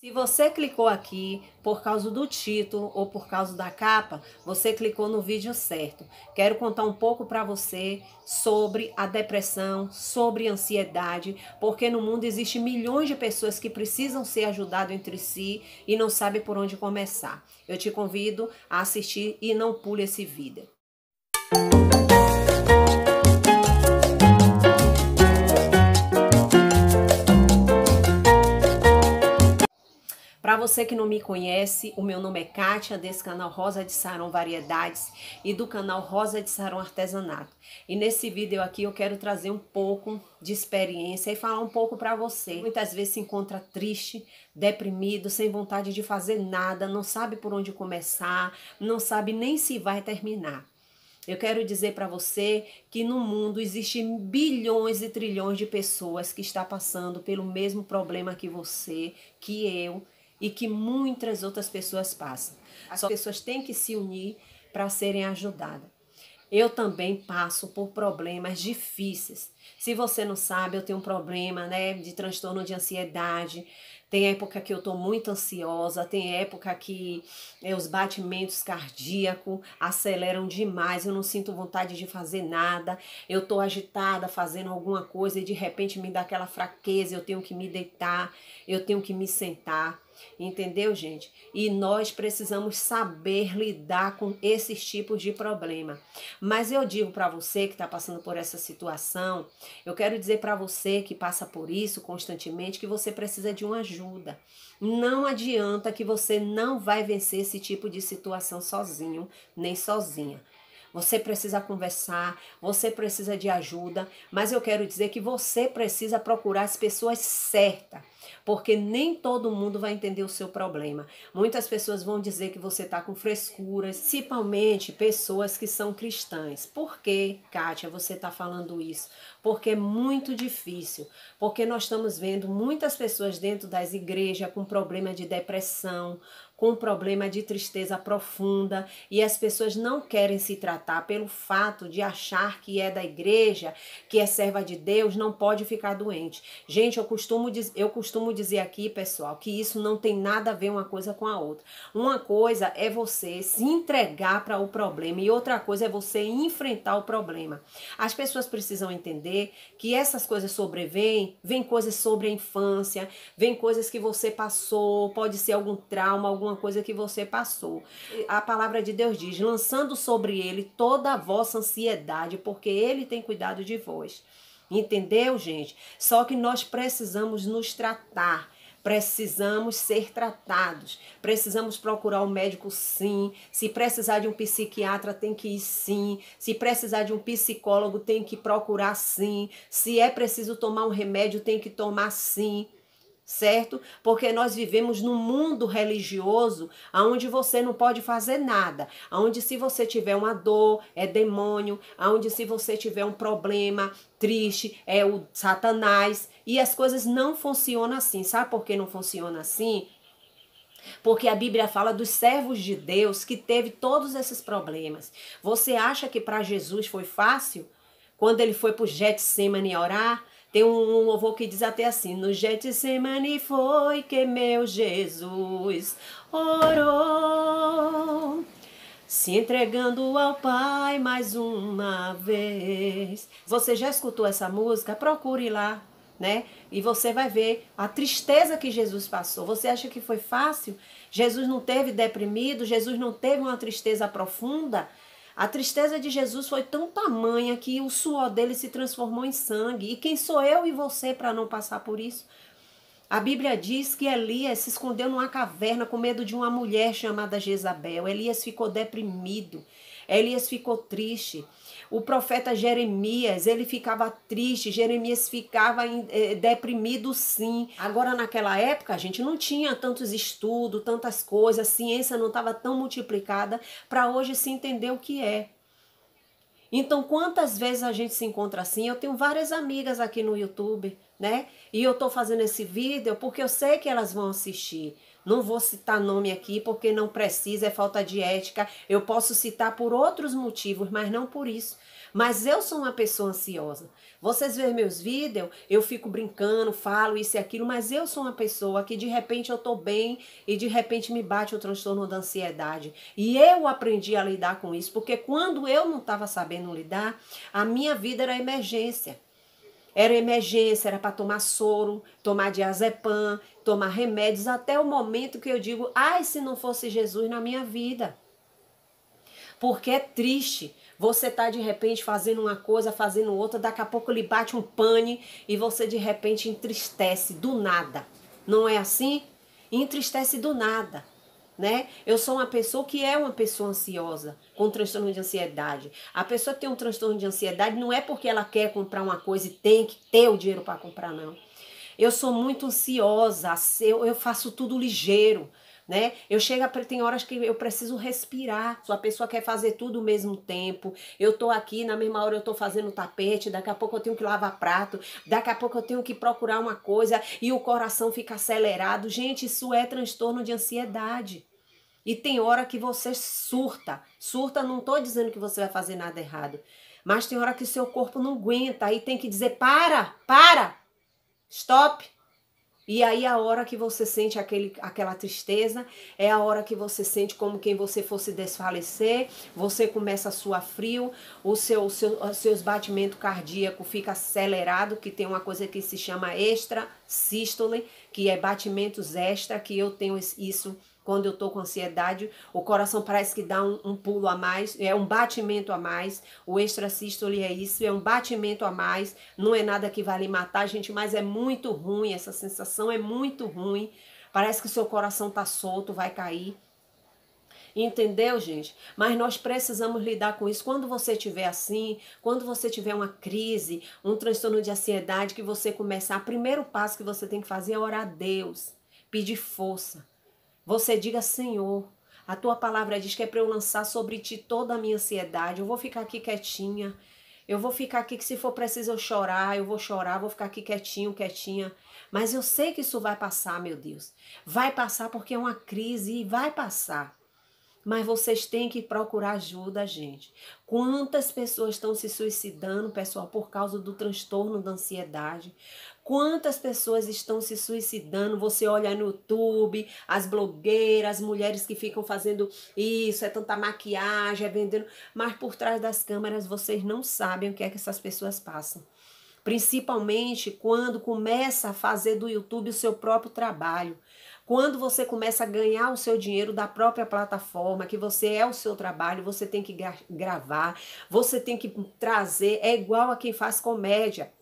Se você clicou aqui por causa do título ou por causa da capa, você clicou no vídeo certo. Quero contar um pouco para você sobre a depressão, sobre ansiedade, porque no mundo existe milhões de pessoas que precisam ser ajudadas entre si e não sabem por onde começar. Eu te convido a assistir e não pule esse vídeo. Para você que não me conhece, o meu nome é Kátia, desse canal Rosa de Saron Variedades e do canal Rosa de Saron Artesanato. E nesse vídeo aqui eu quero trazer um pouco de experiência e falar um pouco para você. Muitas vezes se encontra triste, deprimido, sem vontade de fazer nada, não sabe por onde começar, não sabe nem se vai terminar. Eu quero dizer para você que no mundo existem bilhões e trilhões de pessoas que está passando pelo mesmo problema que você, que eu, e que muitas outras pessoas passam. As pessoas têm que se unir para serem ajudadas. Eu também passo por problemas difíceis. Se você não sabe, eu tenho um problema, né, de transtorno de ansiedade. Tem época que eu tô muito ansiosa, tem época que é, os batimentos cardíacos aceleram demais, eu não sinto vontade de fazer nada, eu tô agitada fazendo alguma coisa e de repente me dá aquela fraqueza, eu tenho que me deitar, eu tenho que me sentar. Entendeu, gente? E nós precisamos saber lidar com esses tipos de problema. Mas eu digo para você que está passando por essa situação, eu quero dizer para você que passa por isso constantemente que você precisa de uma ajuda. Não adianta que você não vai vencer esse tipo de situação sozinho, nem sozinha você precisa conversar, você precisa de ajuda, mas eu quero dizer que você precisa procurar as pessoas certas, porque nem todo mundo vai entender o seu problema. Muitas pessoas vão dizer que você está com frescura, principalmente pessoas que são cristãs. Por que, Kátia, você está falando isso? Porque é muito difícil, porque nós estamos vendo muitas pessoas dentro das igrejas com problema de depressão, com um problema de tristeza profunda e as pessoas não querem se tratar pelo fato de achar que é da igreja, que é serva de Deus, não pode ficar doente. Gente, eu costumo, eu costumo dizer aqui, pessoal, que isso não tem nada a ver uma coisa com a outra. Uma coisa é você se entregar para o problema e outra coisa é você enfrentar o problema. As pessoas precisam entender que essas coisas sobrevêm, vem coisas sobre a infância, vem coisas que você passou, pode ser algum trauma, alguma alguma coisa que você passou. A palavra de Deus diz: lançando sobre ele toda a vossa ansiedade, porque ele tem cuidado de vós. Entendeu, gente? Só que nós precisamos nos tratar. Precisamos ser tratados. Precisamos procurar um médico, sim. Se precisar de um psiquiatra, tem que ir, sim. Se precisar de um psicólogo, tem que procurar, sim. Se é preciso tomar um remédio, tem que tomar, sim certo? Porque nós vivemos num mundo religioso onde você não pode fazer nada, onde se você tiver uma dor, é demônio, onde se você tiver um problema triste, é o Satanás, e as coisas não funcionam assim. Sabe por que não funciona assim? Porque a Bíblia fala dos servos de Deus que teve todos esses problemas. Você acha que para Jesus foi fácil? Quando ele foi para o Getsemane orar, tem um louvor que diz até assim: No Getsemane foi que meu Jesus orou, se entregando ao Pai mais uma vez. Você já escutou essa música? Procure lá, né? E você vai ver a tristeza que Jesus passou. Você acha que foi fácil? Jesus não teve deprimido, Jesus não teve uma tristeza profunda. A tristeza de Jesus foi tão tamanha que o suor dele se transformou em sangue. E quem sou eu e você para não passar por isso? A Bíblia diz que Elias se escondeu numa caverna com medo de uma mulher chamada Jezabel. Elias ficou deprimido. Elias ficou triste. O profeta Jeremias, ele ficava triste, Jeremias ficava é, deprimido sim. Agora, naquela época, a gente não tinha tantos estudos, tantas coisas, a ciência não estava tão multiplicada para hoje se entender o que é. Então, quantas vezes a gente se encontra assim? Eu tenho várias amigas aqui no YouTube né? E eu estou fazendo esse vídeo porque eu sei que elas vão assistir. Não vou citar nome aqui porque não precisa, é falta de ética. Eu posso citar por outros motivos, mas não por isso. Mas eu sou uma pessoa ansiosa. Vocês veem meus vídeos, eu fico brincando, falo isso e aquilo, mas eu sou uma pessoa que de repente eu tô bem e de repente me bate o transtorno da ansiedade. E eu aprendi a lidar com isso, porque quando eu não estava sabendo lidar, a minha vida era emergência. Era emergência, era para tomar soro, tomar diazepam, tomar remédios, até o momento que eu digo, ai, se não fosse Jesus na minha vida. Porque é triste você tá de repente fazendo uma coisa, fazendo outra, daqui a pouco lhe bate um pane e você de repente entristece do nada. Não é assim? Entristece do nada né? Eu sou uma pessoa que é uma pessoa ansiosa, com um transtorno de ansiedade. A pessoa que tem um transtorno de ansiedade não é porque ela quer comprar uma coisa e tem que ter o dinheiro para comprar, não. Eu sou muito ansiosa, eu, eu faço tudo ligeiro, né? Eu chego, a, tem horas que eu preciso respirar. A pessoa quer fazer tudo ao mesmo tempo. Eu tô aqui, na mesma hora eu tô fazendo tapete, daqui a pouco eu tenho que lavar prato, daqui a pouco eu tenho que procurar uma coisa e o coração fica acelerado. Gente, isso é transtorno de ansiedade. E tem hora que você surta. Surta, não estou dizendo que você vai fazer nada errado. Mas tem hora que seu corpo não aguenta. Aí tem que dizer: para, para, stop. E aí a hora que você sente aquele, aquela tristeza, é a hora que você sente como quem você fosse desfalecer, você começa a suar frio, o seu, o seu os seus batimentos cardíacos fica acelerado, que tem uma coisa que se chama extra sístole, que é batimentos extra, que eu tenho isso quando eu estou com ansiedade, o coração parece que dá um, um, pulo a mais, é um batimento a mais. O extrasístole é isso, é um batimento a mais. Não é nada que vai lhe matar, gente, mas é muito ruim. Essa sensação é muito ruim. Parece que o seu coração tá solto, vai cair. Entendeu, gente? Mas nós precisamos lidar com isso. Quando você tiver assim, quando você tiver uma crise, um transtorno de ansiedade, que você começar, o primeiro passo que você tem que fazer é orar a Deus, pedir força você diga, Senhor, a tua palavra diz que é para eu lançar sobre ti toda a minha ansiedade. Eu vou ficar aqui quietinha. Eu vou ficar aqui que se for preciso eu chorar, eu vou chorar, vou ficar aqui quietinho, quietinha. Mas eu sei que isso vai passar, meu Deus. Vai passar porque é uma crise e vai passar. Mas vocês têm que procurar ajuda, gente. Quantas pessoas estão se suicidando, pessoal, por causa do transtorno da ansiedade? Quantas pessoas estão se suicidando? Você olha no YouTube, as blogueiras, as mulheres que ficam fazendo isso, é tanta maquiagem, é vendendo. Mas por trás das câmeras vocês não sabem o que é que essas pessoas passam. Principalmente quando começa a fazer do YouTube o seu próprio trabalho. Quando você começa a ganhar o seu dinheiro da própria plataforma, que você é o seu trabalho, você tem que gravar, você tem que trazer. É igual a quem faz comédia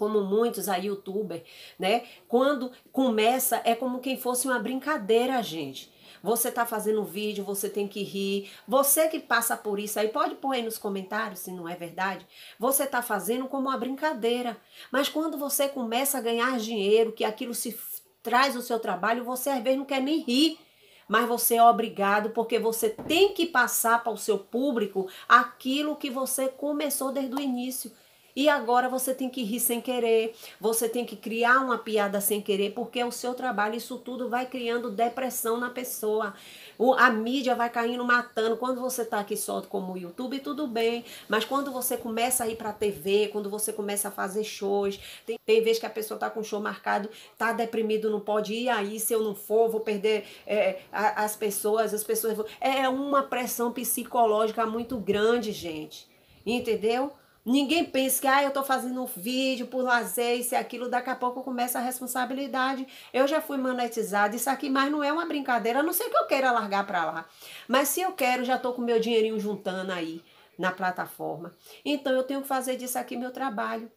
como muitos a youtuber, né? Quando começa é como quem fosse uma brincadeira, gente. Você tá fazendo um vídeo, você tem que rir. Você que passa por isso aí, pode pôr aí nos comentários se não é verdade. Você tá fazendo como uma brincadeira. Mas quando você começa a ganhar dinheiro, que aquilo se traz o seu trabalho, você às vezes não quer nem rir. Mas você é obrigado porque você tem que passar para o seu público aquilo que você começou desde o início. E agora você tem que rir sem querer, você tem que criar uma piada sem querer, porque o seu trabalho, isso tudo vai criando depressão na pessoa. O, a mídia vai caindo, matando. Quando você está aqui só como YouTube, tudo bem. Mas quando você começa a ir pra TV, quando você começa a fazer shows, tem, tem vez que a pessoa tá com show marcado, tá deprimido, não pode ir aí. Se eu não for, vou perder é, a, as pessoas, as pessoas. É uma pressão psicológica muito grande, gente. Entendeu? Ninguém pensa que ah, eu estou fazendo um vídeo por lazer, isso e aquilo, daqui a pouco começa a responsabilidade. Eu já fui monetizada. isso aqui mais não é uma brincadeira, a não ser que eu queira largar para lá. Mas se eu quero, já estou com meu dinheirinho juntando aí na plataforma. Então eu tenho que fazer disso aqui meu trabalho.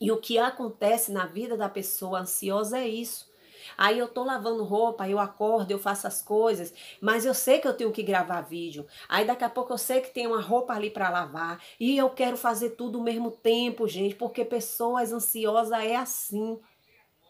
E o que acontece na vida da pessoa ansiosa é isso. Aí eu tô lavando roupa, eu acordo, eu faço as coisas, mas eu sei que eu tenho que gravar vídeo. Aí daqui a pouco eu sei que tem uma roupa ali para lavar e eu quero fazer tudo ao mesmo tempo, gente, porque pessoas ansiosas é assim.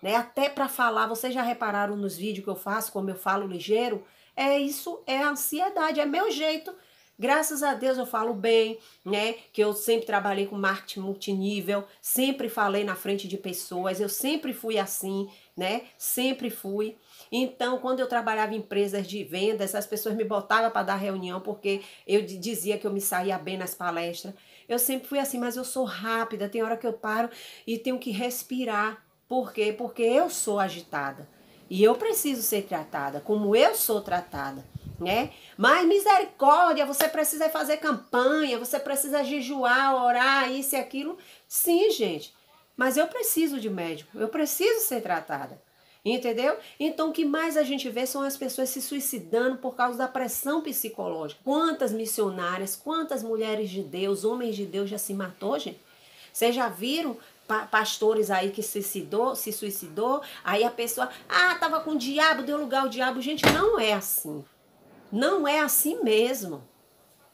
Né? Até para falar, vocês já repararam nos vídeos que eu faço, como eu falo ligeiro? É isso, é ansiedade, é meu jeito. Graças a Deus eu falo bem, né? Que eu sempre trabalhei com marketing multinível, sempre falei na frente de pessoas, eu sempre fui assim né? Sempre fui. Então, quando eu trabalhava em empresas de vendas, as pessoas me botavam para dar reunião porque eu dizia que eu me saía bem nas palestras. Eu sempre fui assim, mas eu sou rápida, tem hora que eu paro e tenho que respirar. Por quê? Porque eu sou agitada. E eu preciso ser tratada como eu sou tratada, né? Mas misericórdia, você precisa fazer campanha, você precisa jejuar, orar, isso e aquilo. Sim, gente. Mas eu preciso de médico, eu preciso ser tratada. Entendeu? Então, o que mais a gente vê são as pessoas se suicidando por causa da pressão psicológica. Quantas missionárias, quantas mulheres de Deus, homens de Deus já se matou, gente? Vocês já viram pa pastores aí que suicidou, se suicidou? Aí a pessoa, ah, tava com o diabo, deu lugar ao diabo. Gente, não é assim. Não é assim mesmo.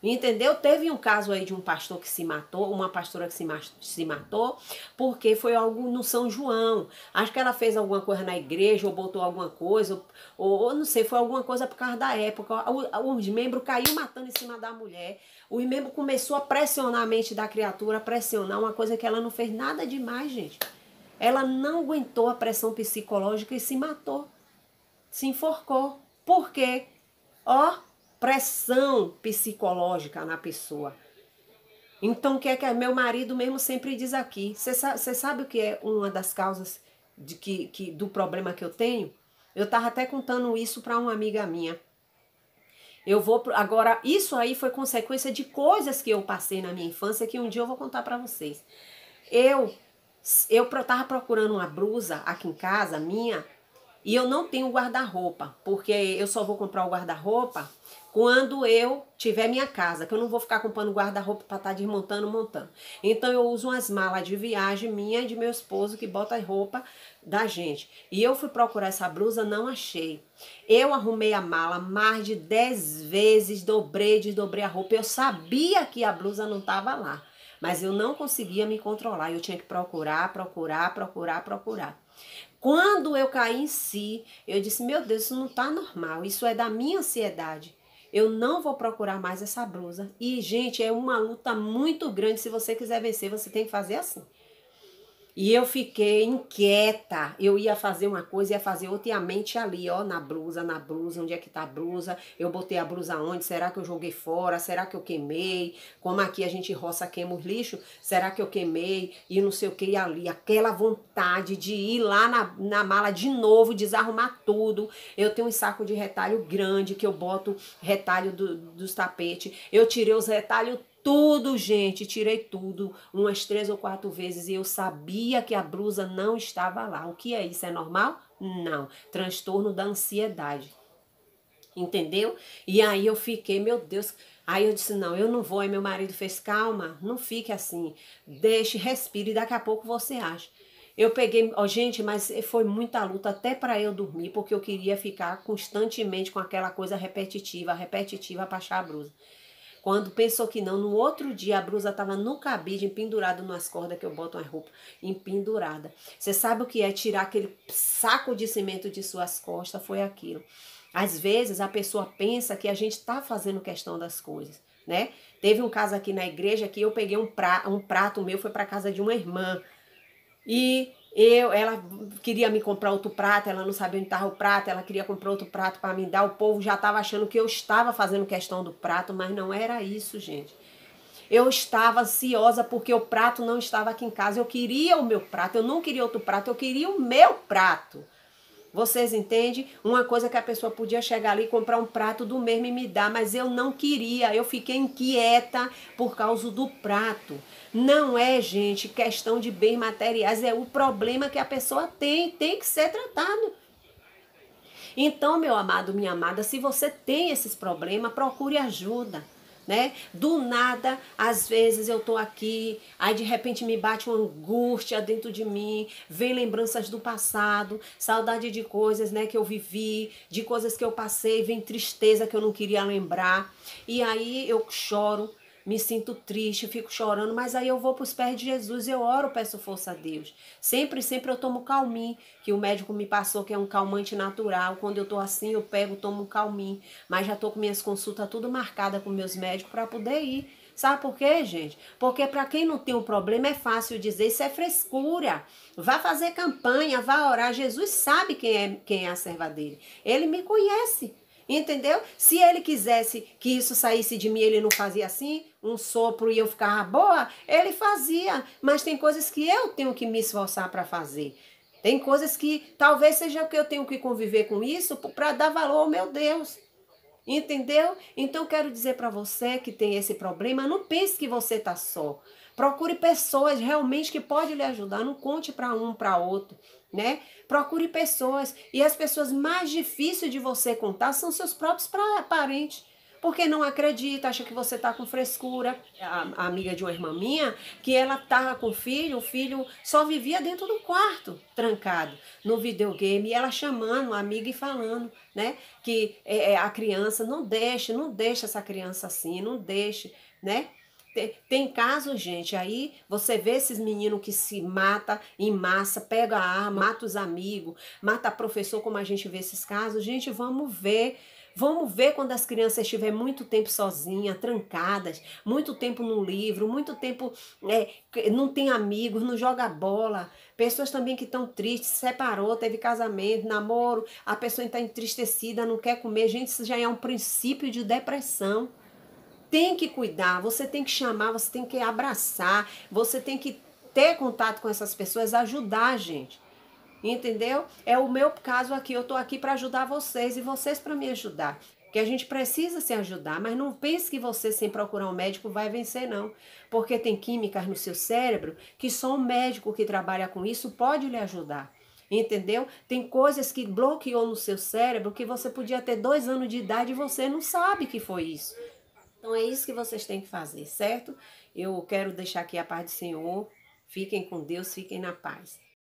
Entendeu? Teve um caso aí de um pastor que se matou, uma pastora que se, se matou, porque foi algo no São João. Acho que ela fez alguma coisa na igreja, ou botou alguma coisa, ou, ou não sei, foi alguma coisa por causa da época. Os membros caiu matando em cima da mulher. Os membros começou a pressionar a mente da criatura, a pressionar uma coisa que ela não fez nada demais, gente. Ela não aguentou a pressão psicológica e se matou. Se enforcou. Por quê? Ó, pressão psicológica na pessoa. Então, o que é que é? meu marido mesmo sempre diz aqui? Você sabe, sabe, o que é uma das causas de que, que do problema que eu tenho? Eu estava até contando isso para uma amiga minha. Eu vou agora isso aí foi consequência de coisas que eu passei na minha infância que um dia eu vou contar para vocês. Eu eu tava procurando uma blusa aqui em casa minha e eu não tenho guarda-roupa, porque eu só vou comprar o guarda-roupa quando eu tiver minha casa, que eu não vou ficar comprando guarda-roupa para estar tá desmontando, montando. Então eu uso umas malas de viagem minha e de meu esposo que bota a roupa da gente. E eu fui procurar essa blusa, não achei. Eu arrumei a mala mais de 10 vezes, dobrei, desdobrei a roupa. Eu sabia que a blusa não estava lá, mas eu não conseguia me controlar. Eu tinha que procurar, procurar, procurar, procurar. Quando eu caí em si, eu disse: Meu Deus, isso não está normal, isso é da minha ansiedade. Eu não vou procurar mais essa blusa. E, gente, é uma luta muito grande. Se você quiser vencer, você tem que fazer assim. E eu fiquei inquieta. Eu ia fazer uma coisa, ia fazer outra, e a mente ali, ó, na blusa, na blusa, onde é que tá a blusa? Eu botei a blusa onde? Será que eu joguei fora? Será que eu queimei? Como aqui a gente roça, queima os lixos? Será que eu queimei? E não sei o que ali. Aquela vontade de ir lá na, na mala de novo, desarrumar tudo. Eu tenho um saco de retalho grande que eu boto retalho do, dos tapetes. Eu tirei os retalhos tudo, gente, tirei tudo umas três ou quatro vezes e eu sabia que a blusa não estava lá. O que é isso? É normal? Não. Transtorno da ansiedade. Entendeu? E aí eu fiquei, meu Deus. Aí eu disse: não, eu não vou. Aí meu marido fez: calma, não fique assim. Deixe, respire, daqui a pouco você acha. Eu peguei, ó, gente, mas foi muita luta até para eu dormir, porque eu queria ficar constantemente com aquela coisa repetitiva, repetitiva para achar a blusa. Quando pensou que não, no outro dia a blusa estava no cabide, pendurada nas cordas que eu boto as roupas, empendurada. Você sabe o que é tirar aquele saco de cimento de suas costas? Foi aquilo. Às vezes a pessoa pensa que a gente está fazendo questão das coisas, né? Teve um caso aqui na igreja que eu peguei um, pra, um prato meu, foi para casa de uma irmã. E eu, ela queria me comprar outro prato, ela não sabia onde estava o prato, ela queria comprar outro prato para me dar. O povo já estava achando que eu estava fazendo questão do prato, mas não era isso, gente. Eu estava ansiosa porque o prato não estava aqui em casa. Eu queria o meu prato, eu não queria outro prato, eu queria o meu prato. Vocês entendem? Uma coisa é que a pessoa podia chegar ali e comprar um prato do mesmo e me dar, mas eu não queria, eu fiquei inquieta por causa do prato. Não é, gente, questão de bens materiais, é o problema que a pessoa tem, tem que ser tratado. Então, meu amado, minha amada, se você tem esses problemas, procure ajuda né? Do nada, às vezes eu tô aqui, aí de repente me bate uma angústia dentro de mim, vem lembranças do passado, saudade de coisas, né, que eu vivi, de coisas que eu passei, vem tristeza que eu não queria lembrar. E aí eu choro, me sinto triste, fico chorando, mas aí eu vou para os pés de Jesus, eu oro, peço força a Deus. Sempre, sempre eu tomo calmin, que o médico me passou, que é um calmante natural. Quando eu tô assim, eu pego, tomo um calmin, mas já tô com minhas consultas tudo marcada com meus médicos para poder ir. Sabe por quê, gente? Porque para quem não tem um problema é fácil dizer isso é frescura. Vá fazer campanha, vá orar. Jesus sabe quem é quem é a serva dele. Ele me conhece. Entendeu? Se ele quisesse que isso saísse de mim, ele não fazia assim, um sopro e eu ficava boa, ele fazia. Mas tem coisas que eu tenho que me esforçar para fazer. Tem coisas que talvez seja que eu tenho que conviver com isso para dar valor ao meu Deus. Entendeu? Então quero dizer para você que tem esse problema, não pense que você tá só. Procure pessoas realmente que podem lhe ajudar. Não conte para um, para outro, né? Procure pessoas. E as pessoas mais difíceis de você contar são seus próprios parentes. Porque não acredita, acha que você tá com frescura. A, a amiga de uma irmã minha, que ela tava com o filho, o filho só vivia dentro do quarto, trancado, no videogame. E ela chamando a amiga e falando, né? Que é, é a criança, não deixe, não deixe essa criança assim, não deixe, né? Tem, tem casos, gente, aí você vê esses meninos que se mata em massa, pega a arma, mata os amigos, mata professor, como a gente vê esses casos. Gente, vamos ver. Vamos ver quando as crianças estiverem muito tempo sozinhas, trancadas, muito tempo no livro, muito tempo é, não tem amigos, não joga bola. Pessoas também que estão tristes, separou, teve casamento, namoro, a pessoa está entristecida, não quer comer. Gente, isso já é um princípio de depressão tem que cuidar, você tem que chamar, você tem que abraçar, você tem que ter contato com essas pessoas, ajudar a gente. Entendeu? É o meu caso aqui, eu tô aqui para ajudar vocês e vocês para me ajudar. Que a gente precisa se ajudar, mas não pense que você sem procurar um médico vai vencer não, porque tem químicas no seu cérebro que só um médico que trabalha com isso pode lhe ajudar. Entendeu? Tem coisas que bloqueou no seu cérebro que você podia ter dois anos de idade e você não sabe que foi isso. Então é isso que vocês têm que fazer, certo? Eu quero deixar aqui a paz do Senhor. Fiquem com Deus, fiquem na paz.